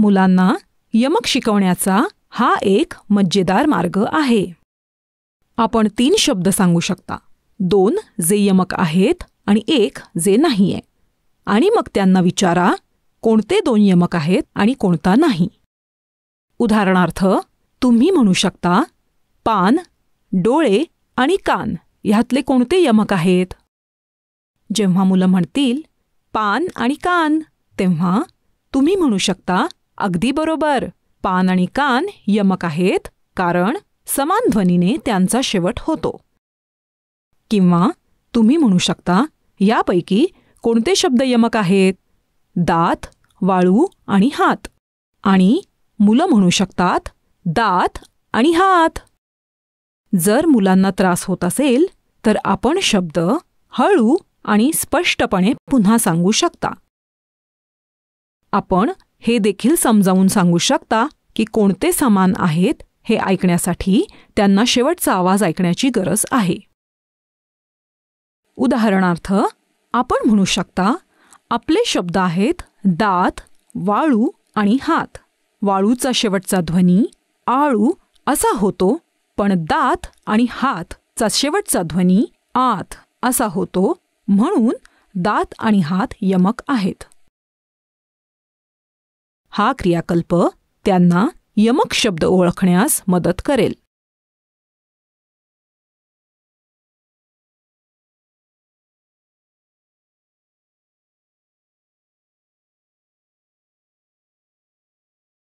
मुलांना यमक शिकवण्याचा हा एक मज्जेदार मार्ग आहे आपण तीन शब्द सांगू शकता दोन जे यमक आहेत आणि एक जे नाहीये आणि मग त्यांना विचारा कोणते दोन यमक आहेत आणि कोणता नाही उदाहरणार्थ तुम्ही म्हणू शकता पान डोळे आणि कान ह्यातले कोणते यमक आहेत जेव्हा मुलं म्हणतील पान आणि कान तेव्हा तुम्ही म्हणू शकता अगदी बरोबर पान आणि कान यमक आहेत कारण समान ध्वनीने त्यांचा शेवट होतो किंवा तुम्ही म्हणू शकता यापैकी कोणते शब्द यमक आहेत दात वाळू आणि हात आणि मुलं म्हणू शकतात दात आणि हात जर मुलांना त्रास होत असेल तर आपण शब्द हळू आणि स्पष्टपणे पुन्हा सांगू शकता आपण हे देखील समजावून सांगू शकता की कोणते समान आहेत हे ऐकण्यासाठी त्यांना शेवटचा आवाज ऐकण्याची गरज आहे उदाहरणार्थ आपण म्हणू शकता आपले शब्द आहेत दात वाळू आणि हात वाळूचा शेवटचा ध्वनी आळू असा होतो पण दात आणि हातचा शेवटचा ध्वनी आत असा होतो म्हणून दात आणि हात यमक आहेत हा क्रियाकल्प त्यांना यमक शब्द ओळखण्यास मदत करेल